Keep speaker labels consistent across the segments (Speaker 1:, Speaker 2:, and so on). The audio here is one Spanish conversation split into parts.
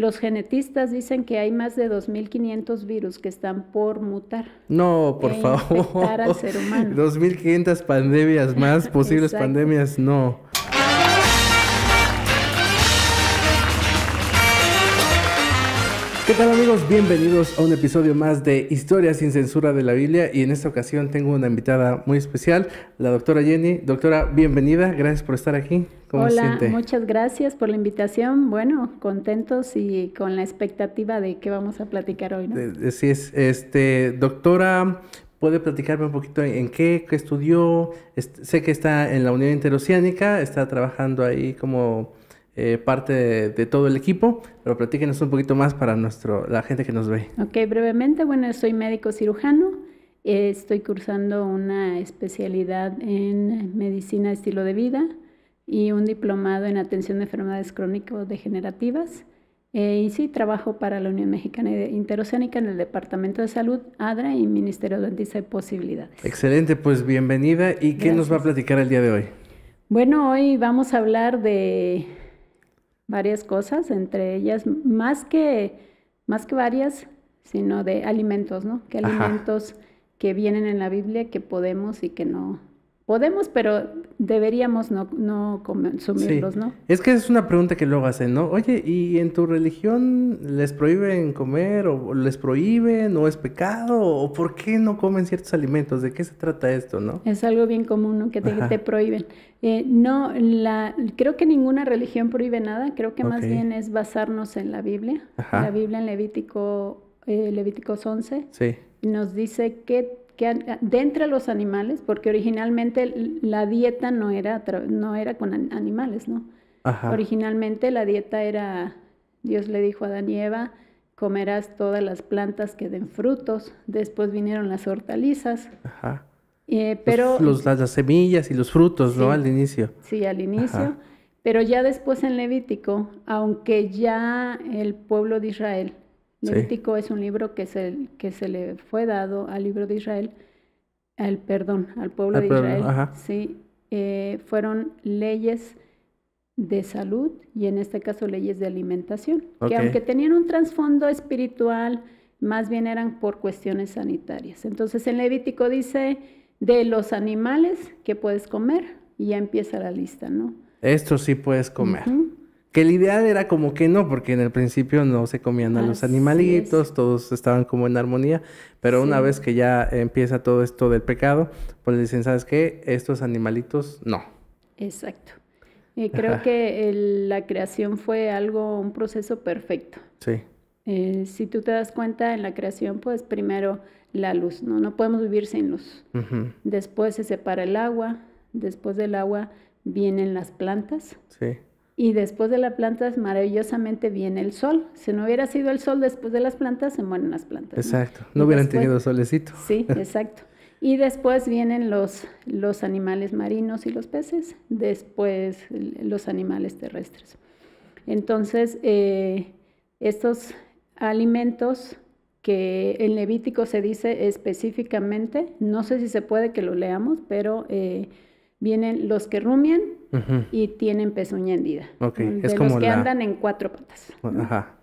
Speaker 1: Los genetistas dicen que hay más de 2.500 virus que están por mutar.
Speaker 2: No, por e favor. ser 2.500 pandemias más, posibles pandemias, no. ¿Qué tal amigos? Bienvenidos a un episodio más de Historia sin Censura de la Biblia y en esta ocasión tengo una invitada muy especial, la doctora Jenny. Doctora, bienvenida, gracias por estar aquí. ¿Cómo Hola,
Speaker 1: muchas gracias por la invitación. Bueno, contentos y con la expectativa de qué vamos a platicar hoy. ¿no?
Speaker 2: Eh, sí, es, este, doctora, ¿Puede platicarme un poquito en qué, qué estudió? sé que está en la Unión Interoceánica, está trabajando ahí como eh, parte de, todo el equipo, pero platíquenos un poquito más para nuestro, la gente que nos ve.
Speaker 1: Ok, brevemente, bueno, soy médico cirujano, estoy cursando una especialidad en medicina estilo de vida y un diplomado en atención de enfermedades crónico-degenerativas. Eh, y sí, trabajo para la Unión Mexicana Interoceánica en el Departamento de Salud, ADRA y Ministerio de Dentista y Posibilidades.
Speaker 2: Excelente, pues bienvenida. ¿Y qué nos va a platicar el día de hoy?
Speaker 1: Bueno, hoy vamos a hablar de varias cosas, entre ellas, más que, más que varias, sino de alimentos, ¿no? que alimentos que vienen en la Biblia que podemos y que no, podemos, pero deberíamos no, no consumirlos, ¿no?
Speaker 2: Es que es una pregunta que luego hacen, ¿no? Oye, ¿y en tu religión les prohíben comer o les prohíben o es pecado o por qué no comen ciertos alimentos? ¿De qué se trata esto, no?
Speaker 1: Es algo bien común, ¿no? Que te, prohíben. Eh, no, la, creo que ninguna religión prohíbe nada, creo que más bien es basarnos en la Biblia. La Biblia en Levítico, eh, Levíticos 11 sí. nos dice que Dentro de entre los animales, porque originalmente la dieta no era, no era con animales, ¿no? Originalmente la dieta era, Dios le dijo a Adán comerás todas las plantas que den frutos, después vinieron las hortalizas. Ajá. Eh, pero, las
Speaker 2: semillas y los frutos, ¿no? Al inicio.
Speaker 1: Sí, al inicio. Pero ya después en Levítico, aunque ya el pueblo de Israel Levítico es un libro que se, le fue dado al libro de Israel, al perdón, al pueblo de Israel. Sí, eh, fueron leyes de salud y en este caso leyes de alimentación, que aunque tenían un trasfondo espiritual, más bien eran por cuestiones sanitarias. Entonces en Levítico dice de los animales que puedes comer y ya empieza la lista, ¿no?
Speaker 2: Esto sí puedes comer. Que la idea era como que no, porque en el principio no se comían a los animalitos, todos estaban como en armonía, pero una vez que ya empieza todo esto del pecado, pues le dicen, ¿sabes qué? Estos animalitos no.
Speaker 1: Exacto. Y creo que la creación fue algo, un proceso perfecto. Sí. Eh, si tú te das cuenta en la creación, pues primero la luz, ¿no? No podemos vivir sin luz. Después se separa el agua, después del agua vienen las plantas. Sí y después de las plantas maravillosamente viene el sol. Si no hubiera sido el sol después de las plantas, se mueren las plantas. Exacto, no, hubieran tenido solecito. Sí, exacto. Y después vienen los, los animales marinos y los peces, después los animales terrestres. Entonces, eh, estos alimentos que en Levítico se dice específicamente, no sé si se puede que lo leamos, pero... Eh, vienen los que rumian y tienen pezuña hendida. De es los que andan en cuatro patas. Ajá.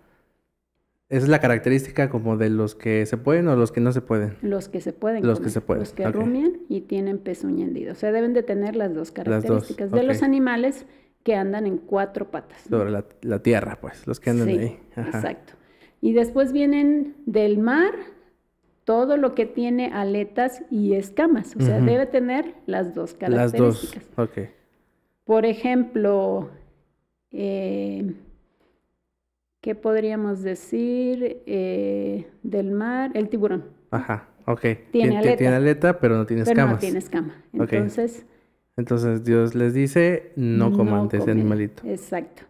Speaker 2: Esa es la característica como de los que se pueden o los que no se pueden.
Speaker 1: Los que se pueden. Los que se pueden. Los que rumian y tienen pezuña hendida. O sea, deben de tener las dos características de los animales que andan en cuatro patas.
Speaker 2: Sobre la, tierra, pues, los que andan ahí. Ajá. Exacto.
Speaker 1: Y después vienen del mar, todo lo que tiene aletas y escamas. O sea, debe tener las dos características. Las dos, ok. Por ejemplo, eh, ¿qué podríamos decir eh, del mar? El tiburón.
Speaker 2: Ajá, ok. Tiene, tiene, aleta, tiene aleta, pero no tiene pero No tiene escama. Entonces. Entonces Dios les dice, no coman ese animalito.
Speaker 1: Exacto.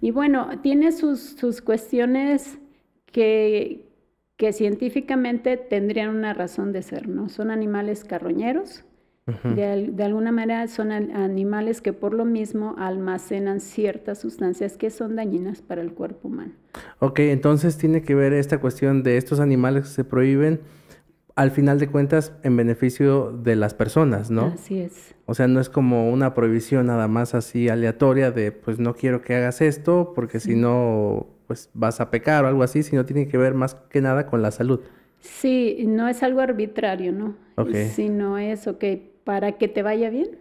Speaker 1: Y bueno, tiene sus cuestiones que, que científicamente tendrían una razón de ser, ¿no? Son animales carroñeros, de, alguna manera son animales que por lo mismo almacenan ciertas sustancias que son dañinas para el cuerpo humano.
Speaker 2: Ok, entonces tiene que ver esta cuestión de estos animales que se prohíben, al final de cuentas, en beneficio de las personas, ¿no? Así es. O sea, no es como una prohibición nada más así aleatoria de, pues no quiero que hagas esto, porque si no pues vas a pecar o algo así, si no tiene que ver más que nada con la salud.
Speaker 1: Sí, no es algo arbitrario, ¿no? si Sino es, ok, para que te vaya bien,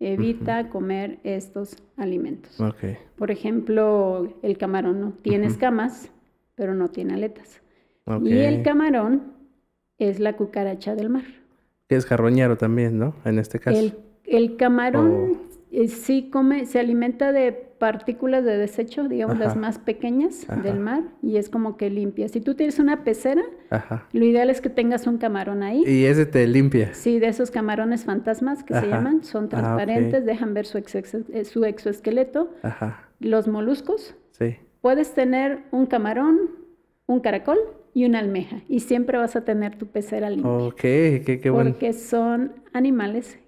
Speaker 1: evita comer estos alimentos. Okay. Por ejemplo, el camarón, ¿no? Tiene escamas, pero no tiene aletas. Y el camarón es la cucaracha del mar.
Speaker 2: es jarroñero también, ¿no? En este caso.
Speaker 1: El, camarón eh, sí come, se alimenta de partículas de desecho, digamos las más pequeñas del mar, y es como que limpia. Si tú tienes una pecera, lo ideal es que tengas un camarón ahí. Y
Speaker 2: ese te limpia.
Speaker 1: Sí, de esos camarones fantasmas que se llaman, son ah, transparentes, dejan ver su, eh, su exoesqueleto. Los moluscos. Sí. Puedes tener un camarón, un caracol y una almeja, y siempre vas a tener tu pecera limpia.
Speaker 2: Ok, qué bueno. Porque
Speaker 1: son animales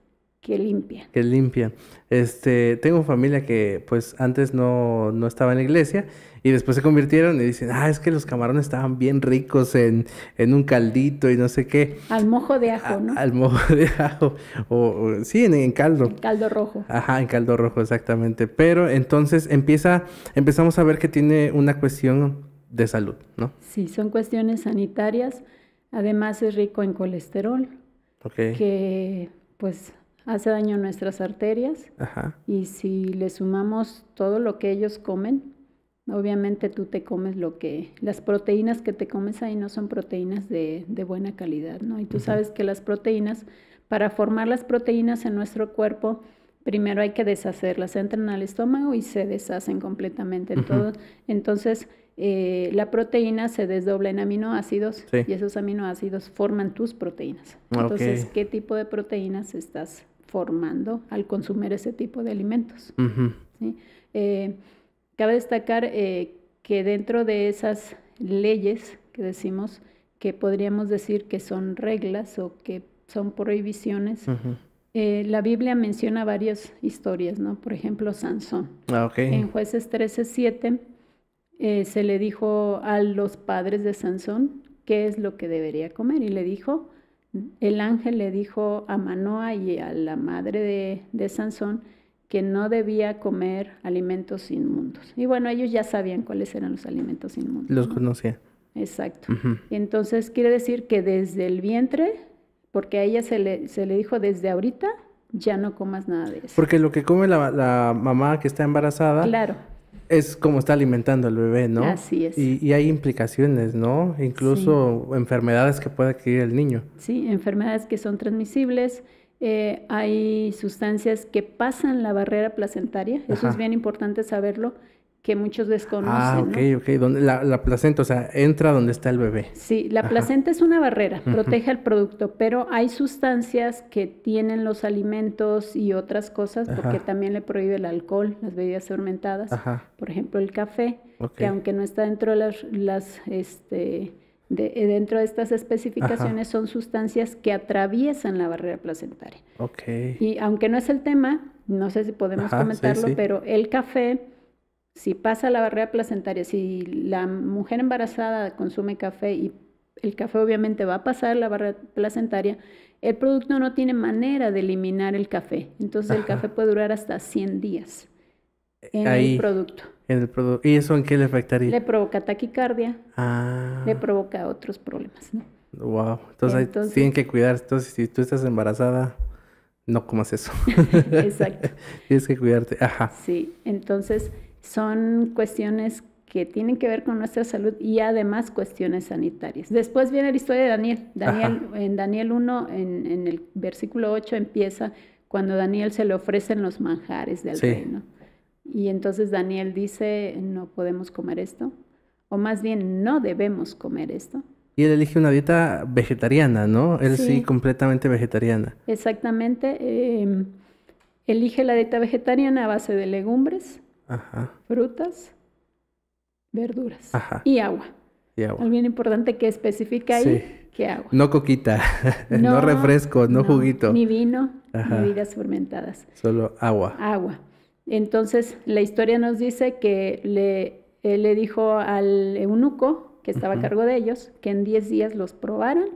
Speaker 1: que limpia.
Speaker 2: Que limpia. Este, tengo familia que pues antes no, estaba en la iglesia y después se convirtieron y dicen, ah, es que los camarones estaban bien ricos en, un caldito y no sé qué.
Speaker 1: Al mojo de ajo, ¿no? al
Speaker 2: mojo de ajo. O, sí, en, caldo. En
Speaker 1: caldo rojo.
Speaker 2: Ajá, en caldo rojo, exactamente. Pero entonces empieza, empezamos a ver que tiene una cuestión de salud, ¿no?
Speaker 1: Sí, son cuestiones sanitarias. Además es rico en colesterol. Ok. Que pues hace daño a nuestras arterias. Y si le sumamos todo lo que ellos comen, obviamente tú te comes lo que, las proteínas que te comes ahí no son proteínas de, de buena calidad, ¿no? Y tú sabes que las proteínas, para formar las proteínas en nuestro cuerpo, primero hay que deshacerlas, entran al estómago y se deshacen completamente. todo. Entonces, eh, la proteína se desdobla en aminoácidos y esos aminoácidos forman tus proteínas. Entonces, ¿qué tipo de proteínas estás formando al consumir ese tipo de alimentos. ¿sí? Eh, cabe destacar eh, que dentro de esas leyes que decimos, que podríamos decir que son reglas o que son prohibiciones, eh, la Biblia menciona varias historias, ¿no? Por ejemplo, Sansón. Ah, en jueces 13.7 se le dijo a los padres de Sansón qué es lo que debería comer y le dijo, el ángel le dijo a Manoa y a la madre de, Sansón que no debía comer alimentos inmundos. Y bueno, ellos ya sabían cuáles eran los alimentos inmundos. Los conocía. Exacto. Entonces quiere decir que desde el vientre, porque a ella se le, se le dijo desde ahorita, ya no comas nada de eso.
Speaker 2: Porque lo que come la, la mamá que está embarazada, claro es como está alimentando al bebé, ¿no? Así es. Y, hay implicaciones, ¿no? Incluso enfermedades que puede adquirir el niño.
Speaker 1: Sí, enfermedades que son transmisibles. Eh, hay sustancias que pasan la barrera placentaria, eso es bien importante saberlo que muchos desconocen. Ah, ok,
Speaker 2: ok. Donde, la, placenta, o sea, entra donde está el bebé.
Speaker 1: Sí, la placenta es una barrera, protege el producto, pero hay sustancias que tienen los alimentos y otras cosas, porque también le prohíbe el alcohol, las bebidas fermentadas, por ejemplo, el café, que aunque no está dentro de las, este, dentro de estas especificaciones son sustancias que atraviesan la barrera placentaria. Ok. Y aunque no es el tema, no sé si podemos comentarlo, pero el café si pasa la barrera placentaria, si la mujer embarazada consume café y el café obviamente va a pasar la barrera placentaria, el producto no tiene manera de eliminar el café. Entonces el café puede durar hasta 100 días eh, en el producto.
Speaker 2: En el producto. ¿Y eso en qué le afectaría? Le
Speaker 1: provoca taquicardia, ah. le provoca otros problemas. ¿no?
Speaker 2: Wow, entonces, tienen que cuidar. Entonces, si tú estás embarazada, no comas eso. Exacto. Tienes que cuidarte. Ajá.
Speaker 1: Sí, entonces son cuestiones que tienen que ver con nuestra salud y además cuestiones sanitarias. Después viene la historia de Daniel. Daniel en Daniel 1, en, en, el versículo 8, empieza cuando Daniel se le ofrecen los manjares del reino. Y entonces Daniel dice, no podemos comer esto, o más bien no debemos comer esto.
Speaker 2: Y él elige una dieta vegetariana, ¿no? Él sí, completamente vegetariana.
Speaker 1: Exactamente. Em, elige la dieta vegetariana a base de legumbres, frutas, verduras y agua. bien importante que especifica ahí que agua.
Speaker 2: No coquita, no, refresco, no, juguito. Ni
Speaker 1: vino, bebidas fermentadas.
Speaker 2: Solo agua.
Speaker 1: Agua. Entonces, la historia nos dice que le, le dijo al eunuco, que estaba a cargo de ellos, que en 10 días los probaran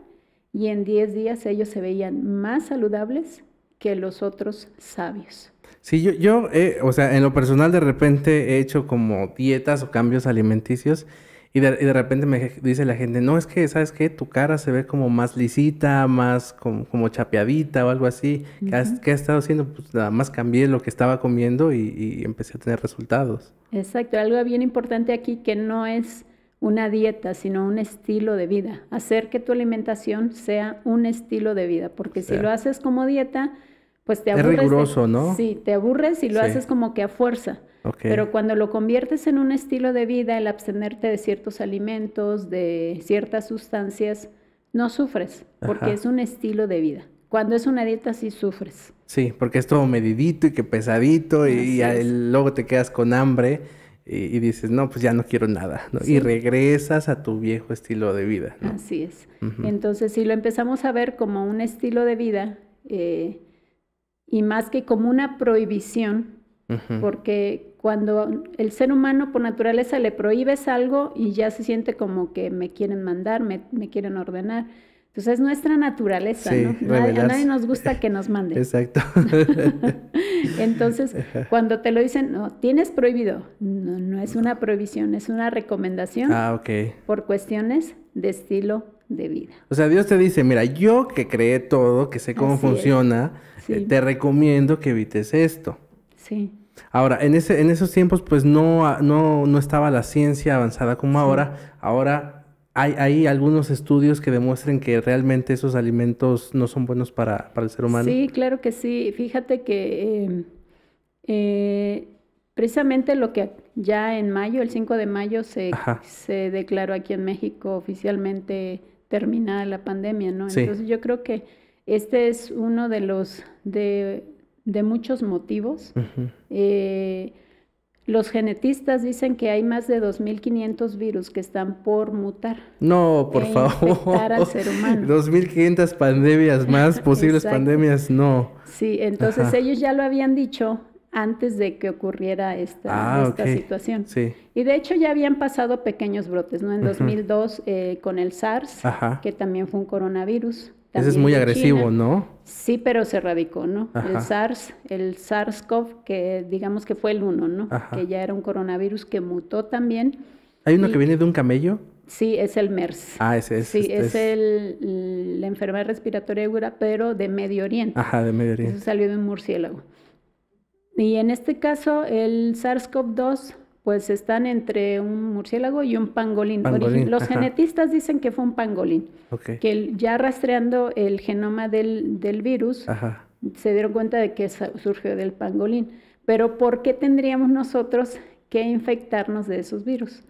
Speaker 1: y en 10 días ellos se veían más saludables que los otros sabios.
Speaker 2: Sí, yo, yo eh, o sea, en lo personal de repente he hecho como dietas o cambios alimenticios y de, y de, repente me dice la gente, no, es que, ¿sabes qué? Tu cara se ve como más lisita, más como, chapeadita o algo así. ¿Qué, has, has, estado haciendo? Pues nada más cambié lo que estaba comiendo y, y empecé a tener resultados.
Speaker 1: Exacto, algo bien importante aquí que no es una dieta, sino un estilo de vida. Hacer que tu alimentación sea un estilo de vida, porque si lo haces como dieta, pues te Es riguroso, ¿no? Sí, te aburres y lo haces como que a fuerza. Pero cuando lo conviertes en un estilo de vida, el abstenerte de ciertos alimentos, de ciertas sustancias, no sufres, porque es un estilo de vida. Cuando es una dieta sí sufres.
Speaker 2: Sí, porque es todo medidito y que pesadito y, luego te quedas con hambre y, dices, no, pues ya no quiero nada. Y regresas a tu viejo estilo de vida.
Speaker 1: Así es. Entonces, si lo empezamos a ver como un estilo de vida, eh, y más que como una prohibición, porque cuando el ser humano por naturaleza le prohíbes algo y ya se siente como que me quieren mandar, me, quieren ordenar. Entonces es nuestra naturaleza, ¿no? a nadie nos gusta que nos manden.
Speaker 2: Exacto.
Speaker 1: Entonces, cuando te lo dicen, no, tienes prohibido. No, es una prohibición, es una recomendación. Ah, Por cuestiones de estilo vida.
Speaker 2: O sea, Dios te dice, mira, yo que creé todo, que sé cómo funciona, eh, te recomiendo que evites esto. Sí. Ahora, en, ese, en esos tiempos pues no, no, estaba la ciencia avanzada como ahora. Ahora hay, algunos estudios que demuestren que realmente esos alimentos no son buenos para, el ser humano. Sí,
Speaker 1: claro que sí. Fíjate que em, eh, precisamente lo que ya en mayo, el 5 de mayo, se, se declaró aquí en México oficialmente terminada la pandemia, ¿no? Entonces yo creo que este es uno de los, de, muchos motivos. Eh, los genetistas dicen que hay más de 2.500 virus que están por mutar.
Speaker 2: No, por favor. Al ser humano. 2.500 pandemias más, posibles pandemias, no.
Speaker 1: Sí, entonces ellos ya lo habían dicho antes de que ocurriera esta, ah, esta situación. Y de hecho ya habían pasado pequeños brotes, ¿no? En 2002 eh, con el SARS, que también fue un coronavirus. Ese es muy agresivo, ¿no? Sí, pero se radicó, ¿no? El SARS, el SARS-CoV, que digamos que fue el uno, ¿no? Que ya era un coronavirus que mutó también.
Speaker 2: ¿Hay uno que viene de un camello?
Speaker 1: Sí, es el MERS.
Speaker 2: Ah, ese es. Sí, este es,
Speaker 1: el, la enfermedad respiratoria aguda, pero de Medio Oriente. Ajá,
Speaker 2: de Medio Oriente. Eso
Speaker 1: salió de un murciélago. Y en este caso, el SARS-CoV-2, pues están entre un murciélago y un pangolín. Los genetistas dicen que fue un pangolín. Que ya rastreando el genoma del, virus, se dieron cuenta de que surgió del pangolín. Pero ¿por qué tendríamos nosotros que infectarnos de esos virus?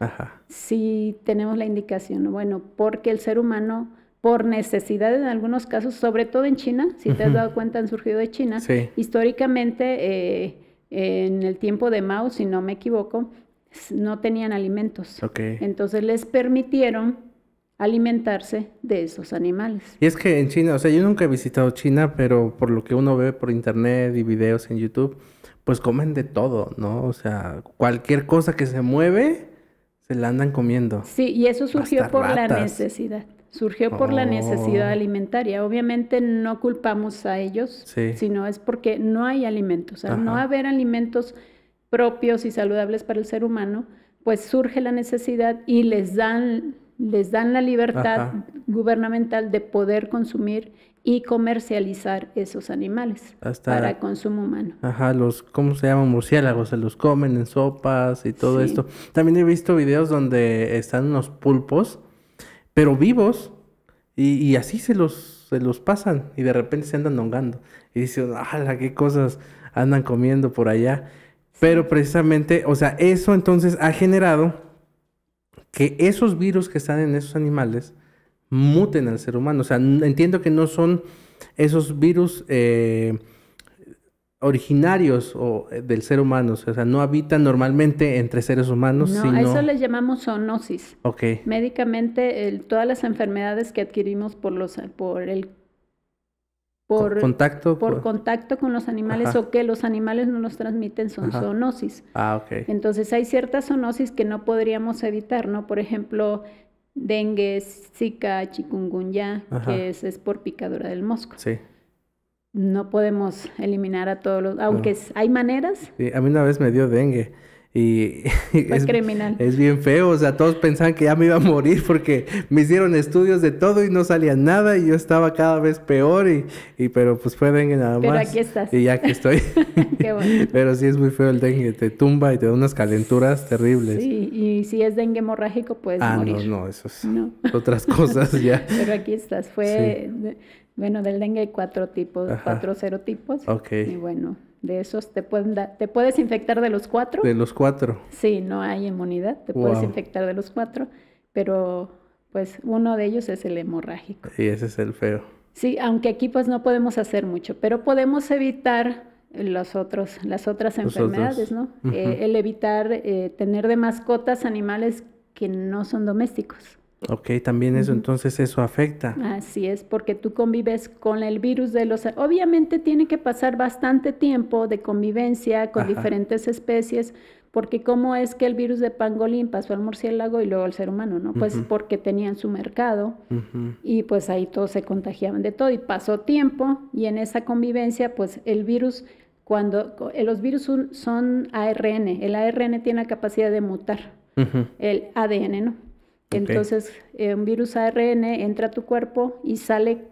Speaker 1: Si tenemos la indicación, bueno, porque el ser humano por necesidad en algunos casos, sobre todo en China, si te has dado cuenta han surgido de China. Históricamente, eh, en el tiempo de Mao, si no me equivoco, no tenían alimentos. Entonces les permitieron alimentarse de esos animales.
Speaker 2: Y es que en China, o sea, yo nunca he visitado China, pero por lo que uno ve por internet y videos en YouTube, pues comen de todo, ¿no? O sea, cualquier cosa que se mueve, se la andan comiendo.
Speaker 1: Sí, y eso surgió por la necesidad. Surgió por la necesidad oh. alimentaria. Obviamente no culpamos a ellos, sino es porque no hay alimentos. Al no haber alimentos propios y saludables para el ser humano, pues surge la necesidad y les dan, les dan la libertad gubernamental de poder consumir y comercializar esos animales para consumo humano.
Speaker 2: Ajá, los, ¿cómo se llaman? Murciélagos, se los comen en sopas y todo esto. También he visto videos donde están unos pulpos pero vivos, y, así se los, se los pasan y de repente se andan hongando. Y dicen, ¡ah, qué cosas andan comiendo por allá! Pero precisamente, o sea, eso entonces ha generado que esos virus que están en esos animales muten al ser humano. O sea, entiendo que no son esos virus eh, originarios o, eh, del ser humano, o sea, no habitan normalmente entre seres humanos. a eso
Speaker 1: les llamamos zoonosis. Ok. Médicamente, el, todas las enfermedades que adquirimos por, los, por el por contacto, por, contacto con los animales o que los animales no nos transmiten son zoonosis. Ah, ok. Entonces hay ciertas zoonosis que no podríamos evitar, ¿no? Por ejemplo, dengue, zika, chikungunya, que es, es por picadura del mosco. Sí no podemos eliminar a todos los, aunque hay maneras.
Speaker 2: a mí una vez me dio dengue y es, criminal. es bien feo, o sea, todos pensaban que ya me iba a morir porque me hicieron estudios de todo y no salía nada y yo estaba cada vez peor y, y pero pues fue dengue nada más. Pero aquí estás. Y ya que estoy.
Speaker 1: Qué bueno.
Speaker 2: Pero sí es muy feo el dengue, te tumba y te da unas calenturas terribles.
Speaker 1: Sí, y si es dengue hemorrágico puedes morir. Ah,
Speaker 2: no, no, eso es otras cosas ya. pero
Speaker 1: aquí estás, fue bueno, del dengue hay cuatro tipos, cuatro serotipos. Y bueno, de esos te pueden te puedes infectar de los cuatro. De
Speaker 2: los cuatro.
Speaker 1: Sí, no hay inmunidad, te puedes infectar de los cuatro, pero pues uno de ellos es el hemorrágico.
Speaker 2: Y ese es el feo.
Speaker 1: Sí, aunque aquí pues no podemos hacer mucho, pero podemos evitar los otros, las otras enfermedades, ¿no? Eh, el evitar eh, tener de mascotas animales que no son domésticos.
Speaker 2: Ok, también eso, entonces eso afecta.
Speaker 1: Así es, porque tú convives con el virus de los... Obviamente tiene que pasar bastante tiempo de convivencia con diferentes especies, porque cómo es que el virus de pangolín pasó al murciélago y luego al ser humano, ¿no? Pues porque tenían su mercado y pues ahí todos se contagiaban de todo y pasó tiempo y en esa convivencia pues el virus cuando eh, los virus son ARN, el ARN tiene la capacidad de mutar el ADN, ¿no? Entonces, eh, un virus ARN entra a tu cuerpo y sale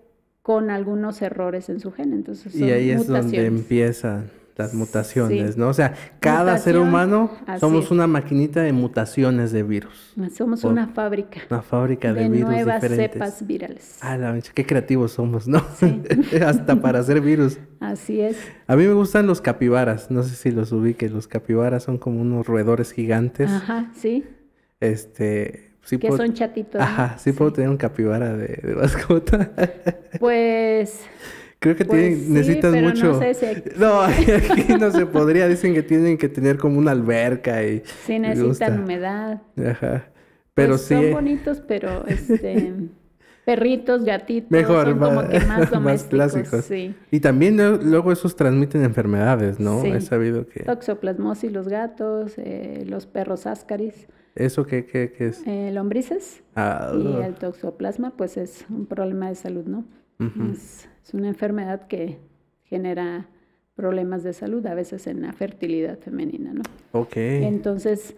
Speaker 1: con algunos errores en su gen. Entonces, y ahí es donde
Speaker 2: empiezan las mutaciones, ¿no? O sea, cada ser humano somos una maquinita de mutaciones de virus.
Speaker 1: Ah, somos una fábrica.
Speaker 2: Una fábrica de, virus nuevas diferentes. cepas virales. Ah, la qué creativos somos, ¿no? Hasta para hacer virus. Así es. A mí me gustan los capibaras, no sé si los ubique, los capibaras son como unos roedores gigantes. Ajá, sí. Este, que son chatitos. Ajá, ¿sí, puedo tener un capibara de, mascota.
Speaker 1: Pues.
Speaker 2: Creo que pues necesitas mucho. No, aquí... no, se podría. Dicen que tienen que tener como una alberca y. Sí, necesitan humedad. Ajá. Pero pues, sí. Son
Speaker 1: bonitos, pero este. perritos, gatitos, Mejor, son como que más domésticos. sí.
Speaker 2: Y también luego esos transmiten enfermedades, ¿no? He sabido que...
Speaker 1: Toxoplasmosis los gatos, eh, los perros áscaris. ¿Eso qué, es? Eh, lombrices. Ah. y el toxoplasma, pues es un problema de salud, ¿no? es, una enfermedad que genera problemas de salud, a veces en la fertilidad femenina, ¿no? Ok. Entonces,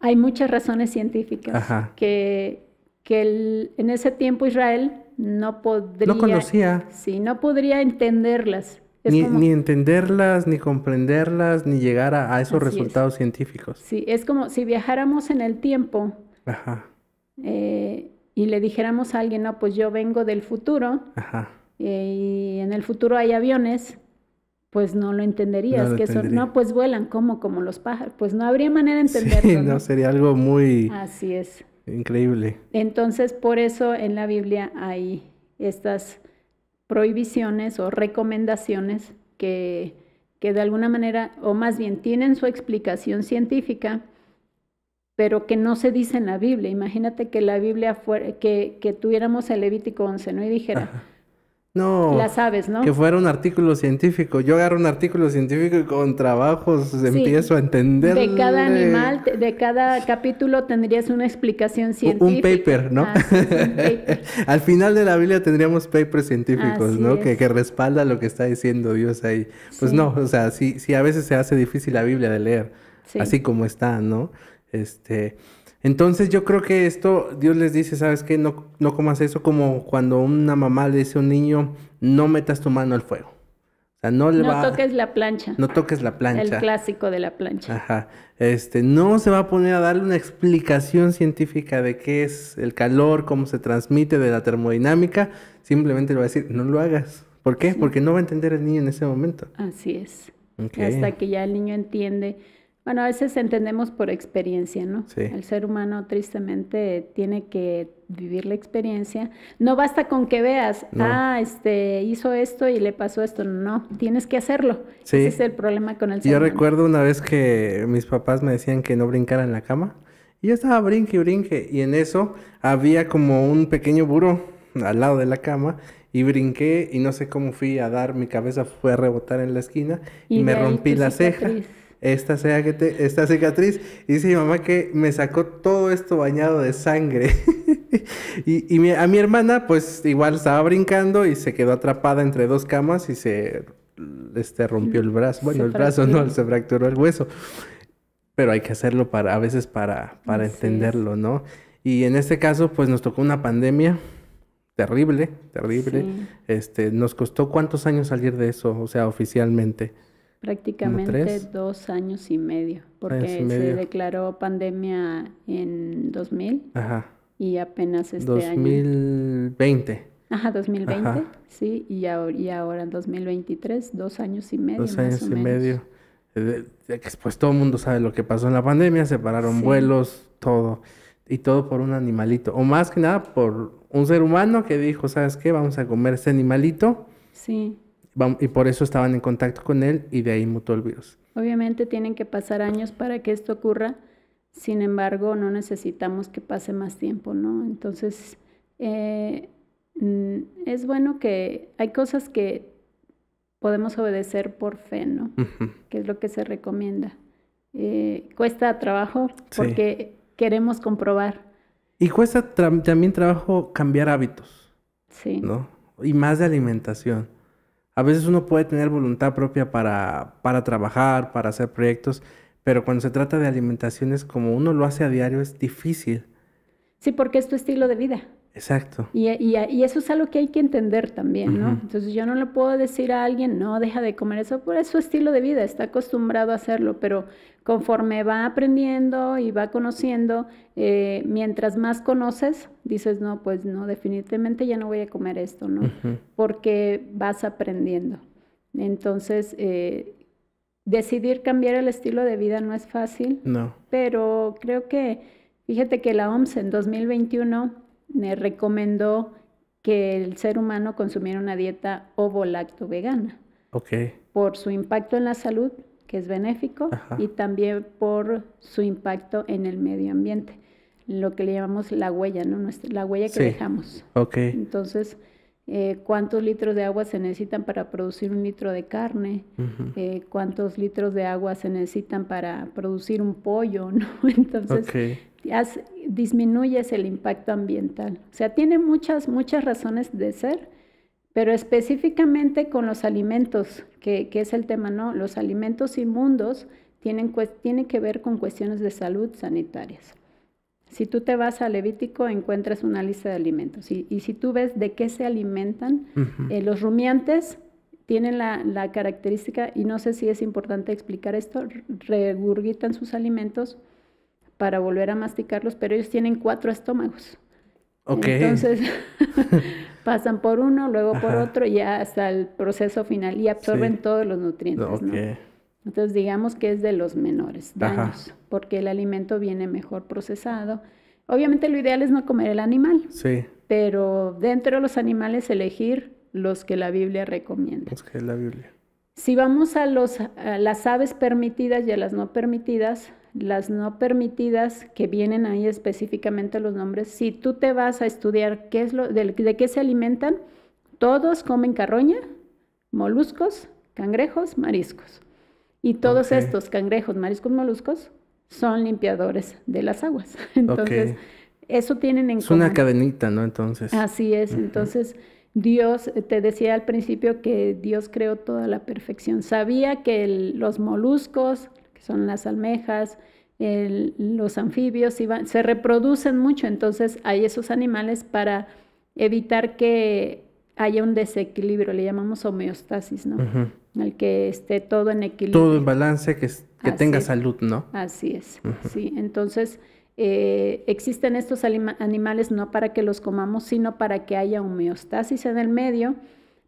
Speaker 1: hay muchas razones científicas que, que en ese tiempo Israel no podría... No conocía. Sí, no podría entenderlas. Ni,
Speaker 2: entenderlas, ni comprenderlas, ni llegar a, esos resultados científicos.
Speaker 1: Sí, es como si viajáramos en el tiempo eh, y le dijéramos a alguien, no, pues yo vengo del futuro eh, y en el futuro hay aviones, pues no lo entenderías. No que son, no, pues vuelan, como Como los pájaros. Pues no habría manera de entenderlo. Sí, no,
Speaker 2: no, sería algo muy...
Speaker 1: Así es.
Speaker 2: Increíble.
Speaker 1: Entonces, por eso en la Biblia hay estas prohibiciones o recomendaciones que, que de alguna manera, o más bien tienen su explicación científica, pero que no se dice en la Biblia. Imagínate que la Biblia fuera, que, que tuviéramos el Levítico 11, ¿no? Y dijera, no. Que
Speaker 2: fuera un artículo científico. Yo agarro un artículo científico y con trabajos empiezo a entender. De cada animal,
Speaker 1: de cada capítulo tendrías una explicación científica. Un paper, ¿no? Ah,
Speaker 2: Al final de la Biblia tendríamos papers científicos, ¿no? Que, respalda lo que está diciendo Dios ahí. Pues no, o sea, sí, sí a veces se hace difícil la Biblia de leer. Así como está, ¿no? Este, entonces yo creo que esto, Dios les dice, ¿sabes qué? No, no comas eso como cuando una mamá le dice a un niño, no metas tu mano al fuego. O sea, no le no toques
Speaker 1: la plancha. No
Speaker 2: toques la plancha. El
Speaker 1: clásico de la plancha.
Speaker 2: Ajá. Este, no se va a poner a darle una explicación científica de qué es el calor, cómo se transmite de la termodinámica. Simplemente le va a decir, no lo hagas. ¿Por qué? Porque no va a entender el niño en ese momento.
Speaker 1: Así es. Hasta que ya el niño entiende bueno, a veces entendemos por experiencia, ¿no? Sí. El ser humano tristemente tiene que vivir la experiencia. No basta con que veas, ah, este hizo esto y le pasó esto. No, tienes que hacerlo. Sí. Ese es el problema con el ser humano. Yo
Speaker 2: recuerdo una vez que mis papás me decían que no brincara en la cama. Y yo estaba brinque y brinque. Y en eso había como un pequeño buró al lado de la cama. Y brinqué y no sé cómo fui a dar, mi cabeza fue a rebotar en la esquina y, me rompí la ceja esta, sea que te, esta cicatriz. Y dice mi mamá que me sacó todo esto bañado de sangre. y, a mi hermana, pues igual estaba brincando y se quedó atrapada entre dos camas y se este, rompió el brazo. Bueno, el brazo no, se fracturó el hueso. Pero hay que hacerlo para, a veces para, para entenderlo, ¿no? Y en este caso, pues nos tocó una pandemia terrible, terrible. Este, nos costó cuántos años salir de eso, o sea, oficialmente.
Speaker 1: Prácticamente dos años y medio, porque se declaró pandemia en 2000 y apenas este
Speaker 2: 2020.
Speaker 1: Ajá, 2020, sí, y, ahora, ahora en 2023, dos años y medio. Dos años y medio.
Speaker 2: Eh, pues todo el mundo sabe lo que pasó en la pandemia, se pararon vuelos, todo. Y todo por un animalito, o más que nada por un ser humano que dijo, ¿sabes qué? Vamos a comer este animalito. Sí y por eso estaban en contacto con él y de ahí mutó el virus.
Speaker 1: Obviamente tienen que pasar años para que esto ocurra, sin embargo no necesitamos que pase más tiempo, ¿no? Entonces eh, mm, es bueno que hay cosas que podemos obedecer por fe, ¿no? Que es lo que se recomienda. Eh, cuesta trabajo porque queremos comprobar.
Speaker 2: Y cuesta también trabajo cambiar hábitos. Sí. ¿No? Y más de alimentación. A veces uno puede tener voluntad propia para, para trabajar, para hacer proyectos, pero cuando se trata de alimentaciones como uno lo hace a diario es difícil.
Speaker 1: Sí, porque es tu estilo de vida. Exacto. Y, eso es algo que hay que entender también, ¿no? Entonces yo no le puedo decir a alguien, no, deja de comer eso, por es su estilo de vida, está acostumbrado a hacerlo, pero conforme va aprendiendo y va conociendo, eh, mientras más conoces, dices, no, pues no, definitivamente ya no voy a comer esto, ¿no? Porque vas aprendiendo. Entonces, eh, decidir cambiar el estilo de vida no es fácil. No. Pero creo que, fíjate que la OMS en 2021 me recomendó que el ser humano consumiera una dieta ovo-lacto vegana. Okay. Por su impacto en la salud, que es benéfico, y también por su impacto en el medio ambiente, lo que le llamamos la huella, ¿no? la huella que dejamos. Ok. Entonces, eh, cuántos litros de agua se necesitan para producir un litro de carne, eh, cuántos litros de agua se necesitan para producir un pollo, ¿no? Entonces, disminuyes el impacto ambiental. O sea, tiene muchas, muchas razones de ser, pero específicamente con los alimentos, que, es el tema, ¿no? Los alimentos inmundos tienen, que ver con cuestiones de salud sanitarias. Si tú te vas a Levítico, encuentras una lista de alimentos. Y, si tú ves de qué se alimentan, eh, los rumiantes tienen la, la, característica, y no sé si es importante explicar esto, regurgitan sus alimentos para volver a masticarlos, pero ellos tienen cuatro estómagos.
Speaker 2: Ok. Entonces
Speaker 1: pasan por uno, luego por otro, ya hasta el proceso final y absorben todos los nutrientes. Entonces digamos que es de los menores daños, porque el alimento viene mejor procesado. Obviamente lo ideal es no comer el animal, sí. pero dentro de los animales elegir los que la Biblia recomienda.
Speaker 2: Los que la Biblia.
Speaker 1: Si vamos a, los, a las aves permitidas y a las no permitidas, las no permitidas que vienen ahí específicamente los nombres, si tú te vas a estudiar qué es lo, de, qué se alimentan, todos comen carroña, moluscos, cangrejos, mariscos. Y todos estos cangrejos, mariscos, moluscos son limpiadores de las aguas. Entonces, eso tienen en cuenta. Es una
Speaker 2: cadenita, ¿no? Entonces. Así es. Entonces,
Speaker 1: Dios, eh, te decía al principio que Dios creó toda la perfección. Sabía que los moluscos, son las almejas, los anfibios, se reproducen mucho, entonces hay esos animales para evitar que haya un desequilibrio, le llamamos homeostasis, ¿no? El que esté todo en equilibrio.
Speaker 2: Todo en balance, que, tenga salud, ¿no?
Speaker 1: Así es, sí. Entonces, eh, existen estos animales no para que los comamos, sino para que haya homeostasis en el medio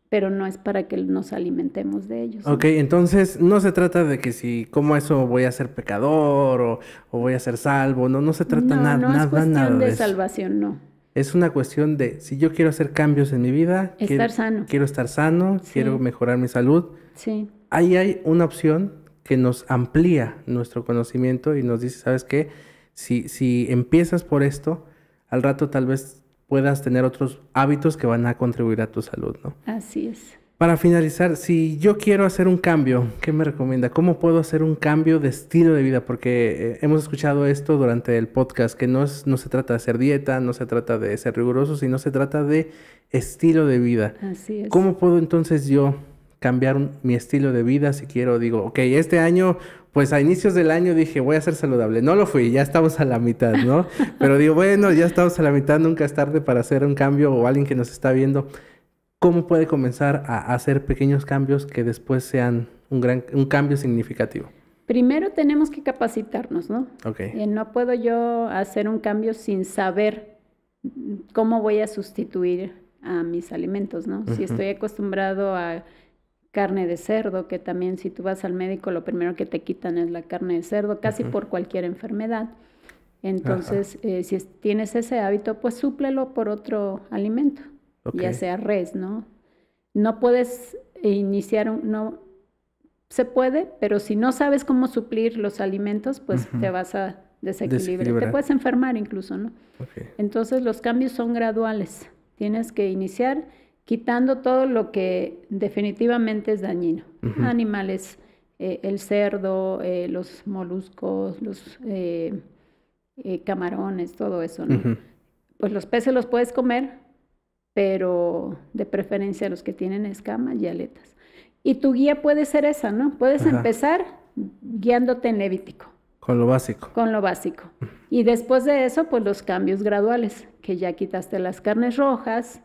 Speaker 1: pero no es para que nos alimentemos de ellos. Ok,
Speaker 2: entonces no se trata de que si como eso voy a ser pecador o, voy a ser salvo, no, no se trata nada no nada, es cuestión de,
Speaker 1: salvación, no.
Speaker 2: Es una cuestión de si yo quiero hacer cambios en mi vida, estar sano. quiero estar sano, quiero mejorar mi salud. Sí. Ahí hay una opción que nos amplía nuestro conocimiento y nos dice, ¿sabes qué? Si, si empiezas por esto, al rato tal vez puedas tener otros hábitos que van a contribuir a tu salud, ¿no?
Speaker 1: Así es.
Speaker 2: Para finalizar, si yo quiero hacer un cambio, ¿qué me recomienda? ¿Cómo puedo hacer un cambio de estilo de vida? Porque eh, hemos escuchado esto durante el podcast, que no, se trata de hacer dieta, no se trata de ser riguroso, sino se trata de estilo de vida. Así es. ¿Cómo puedo entonces yo cambiar mi estilo de vida si quiero? Digo, ok, este año pues a inicios del año dije, voy a ser saludable. No lo fui, ya estamos a la mitad, ¿no? Pero digo, bueno, ya estamos a la mitad, nunca es tarde para hacer un cambio o alguien que nos está viendo, ¿cómo puede comenzar a hacer pequeños cambios que después sean un, gran, un cambio significativo?
Speaker 1: Primero tenemos que capacitarnos, ¿no? Ok. no puedo yo hacer un cambio sin saber cómo voy a sustituir a mis alimentos, ¿no? Si estoy acostumbrado a carne de cerdo, que también si tú vas al médico lo primero que te quitan es la carne de cerdo, casi por cualquier enfermedad. Entonces, eh, si tienes ese hábito, pues súplelo por otro alimento, ya sea res, ¿no? No puedes eh, iniciar, no, se puede, pero si no sabes cómo suplir los alimentos, pues te vas a desequilibrar. Te puedes enfermar incluso, ¿no? Entonces los cambios son graduales. Tienes que iniciar quitando todo lo que definitivamente es dañino. Animales, eh, el cerdo, eh, los moluscos, los eh, camarones, todo eso, ¿no? Pues los peces los puedes comer, pero de preferencia los que tienen escamas y aletas. Y tu guía puede ser esa, ¿no? Puedes empezar guiándote en Levítico.
Speaker 2: Con lo básico.
Speaker 1: Con lo básico. Y después de eso, pues los cambios graduales, que ya quitaste las carnes rojas,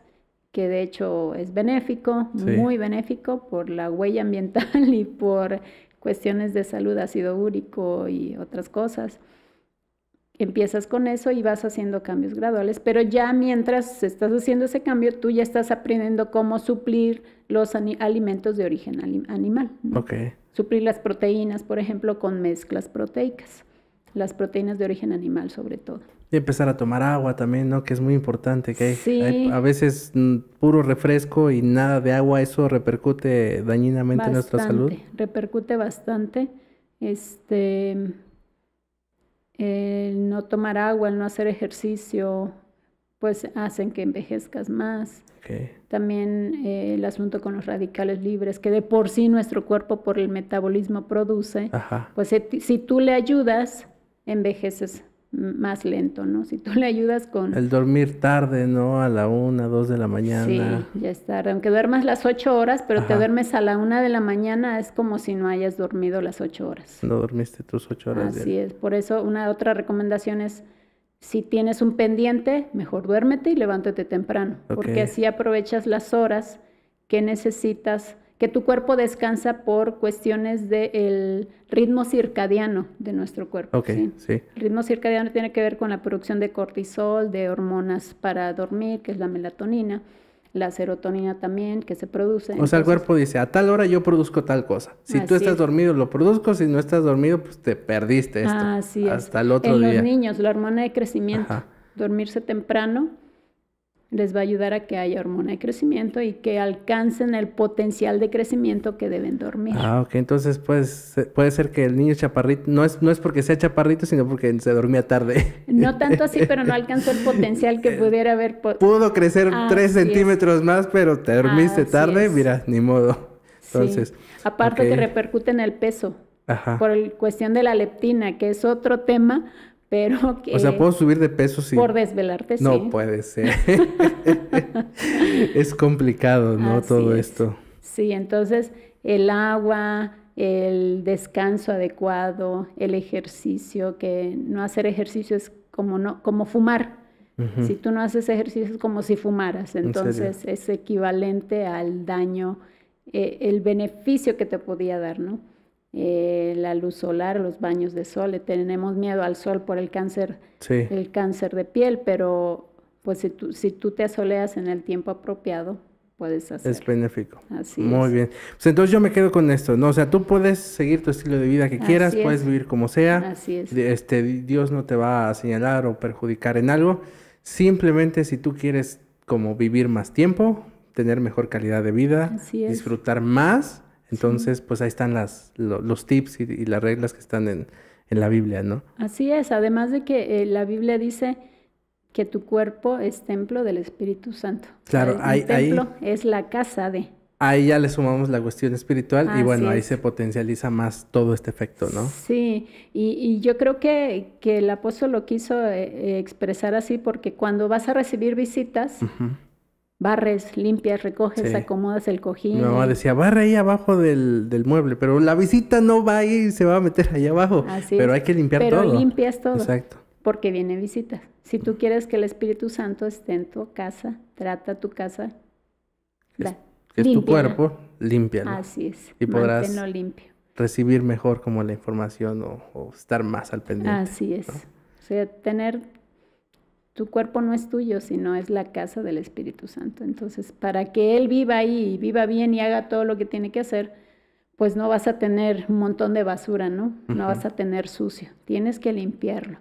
Speaker 1: que de hecho es benéfico, muy benéfico por la huella ambiental y por cuestiones de salud, ácido úrico y otras cosas. Empiezas con eso y vas haciendo cambios graduales, pero ya mientras estás haciendo ese cambio, tú ya estás aprendiendo cómo suplir los alimentos de origen animal. Suplir las proteínas, por ejemplo, con mezclas proteicas las proteínas de origen animal sobre todo.
Speaker 2: Y empezar a tomar agua también, ¿no? Que es muy importante, que a veces mm, puro refresco y nada de agua, eso repercute dañinamente en nuestra salud.
Speaker 1: Repercute bastante. Este, el no tomar agua, el no hacer ejercicio, pues hacen que envejezcas más. También eh, el asunto con los radicales libres, que de por sí nuestro cuerpo por el metabolismo produce, Ajá. pues si tú le ayudas, envejeces más lento, ¿no? Si tú le ayudas con... El
Speaker 2: dormir tarde, ¿no? A la una, dos de la mañana.
Speaker 1: Sí, ya es tarde. Aunque duermas las ocho horas, pero te duermes a la una de la mañana, es como si no hayas dormido las ocho horas.
Speaker 2: No dormiste tus ocho horas. Así es.
Speaker 1: Por eso una otra recomendación es, si tienes un pendiente, mejor duérmete y levántate temprano, porque así aprovechas las horas que necesitas que tu cuerpo descansa por cuestiones del ritmo circadiano de nuestro cuerpo. El ritmo circadiano tiene que ver con la producción de cortisol, de hormonas para dormir, que es la melatonina, la serotonina también, que se produce. O sea, el cuerpo
Speaker 2: dice, a tal hora yo produzco tal cosa. Si tú estás dormido, lo produzco. Si no estás dormido, pues te perdiste esto. Así hasta el otro día. En los niños,
Speaker 1: la hormona de crecimiento. Dormirse temprano les va a ayudar a que haya hormona de crecimiento y que alcancen el potencial de crecimiento que deben dormir.
Speaker 2: Ah, ok, entonces pues, puede ser que el niño chaparrito, no es, no es porque sea chaparrito, sino porque se dormía tarde.
Speaker 1: No tanto así, pero no alcanzó el potencial que pudiera haber. Pudo crecer ah, tres centímetros
Speaker 2: más, pero te dormiste tarde, mira, ni modo. Entonces,
Speaker 1: Aparte que repercute en el peso.
Speaker 2: Ajá. Por el,
Speaker 1: cuestión de la leptina, que es otro tema, O sea, puedo
Speaker 2: subir de peso si…? Por desvelarte, no sí. No puede ser. es complicado, ¿no? Todo esto.
Speaker 1: Sí, entonces el agua, el descanso adecuado, el ejercicio, que no hacer ejercicio es como, no, como fumar. Si tú no haces ejercicio es como si fumaras, entonces es equivalente al daño, eh, el beneficio que te podía dar, ¿no? Eh, la luz solar, los baños de sol, tenemos miedo al sol por el cáncer, el cáncer de piel, pero pues si tú, si tú te asoleas en el tiempo apropiado, puedes hacer. Es benéfico. Así Muy
Speaker 2: bien. Pues, entonces yo me quedo con esto, ¿no? O sea, tú puedes seguir tu estilo de vida que quieras, puedes vivir como sea. Este, Dios no te va a señalar o perjudicar en algo. Simplemente si tú quieres como vivir más tiempo, tener mejor calidad de vida, disfrutar más, entonces, pues ahí están las, los tips y, las reglas que están en, la Biblia, ¿no?
Speaker 1: Así es, además de que eh, la Biblia dice que tu cuerpo es templo del Espíritu Santo. Claro, ahí, templo es la casa de.
Speaker 2: Ahí ya le sumamos la cuestión espiritual y bueno, ahí se potencializa más todo este efecto, ¿no?
Speaker 1: Sí, y, yo creo que, que, el apóstol lo quiso eh, eh, expresar así porque cuando vas a recibir visitas, barres, limpias, recoges, acomodas el cojín. Mi mamá
Speaker 2: decía, barra ahí abajo del, mueble, pero la visita no va ahí y se va a meter ahí abajo. pero hay que limpiar todo. Pero limpias todo. Exacto.
Speaker 1: Porque viene visita. Si tú quieres que el Espíritu Santo esté en tu casa, trata tu casa. Es, tu cuerpo, límpialo. Así es. Y podrás
Speaker 2: recibir mejor como la información o, estar más al pendiente. Así
Speaker 1: es. O sea, tener tu cuerpo no es tuyo, sino es la casa del Espíritu Santo. Entonces, para que Él viva ahí y viva bien y haga todo lo que tiene que hacer, pues no vas a tener un montón de basura, ¿no? No vas a tener sucio. Tienes que limpiarlo,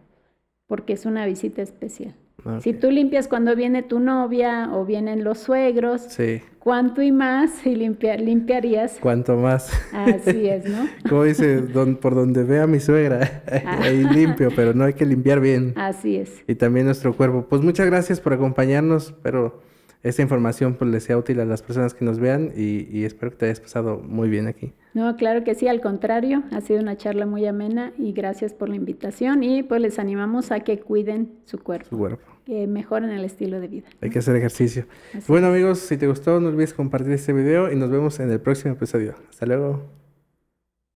Speaker 1: porque es una visita especial. Si tú limpias cuando viene tu novia o vienen los suegros, ¿cuánto y más si limpiarías?
Speaker 2: ¿Cuánto más?
Speaker 1: Así es, ¿no?
Speaker 2: Como dice, por donde vea mi suegra, ah. ahí limpio, pero no hay que limpiar bien.
Speaker 1: Así es.
Speaker 2: Y también nuestro cuerpo. Pues muchas gracias por acompañarnos, pero esta información pues, les sea útil a las personas que nos vean y, y, espero que te hayas pasado muy bien aquí.
Speaker 1: No, claro que sí, al contrario, ha sido una charla muy amena y gracias por la invitación y pues les animamos a que cuiden su cuerpo. Su cuerpo que mejoren el estilo de vida.
Speaker 2: Hay que hacer ejercicio. bueno amigos, si te gustó no olvides compartir este video y nos vemos en el próximo episodio. Hasta luego.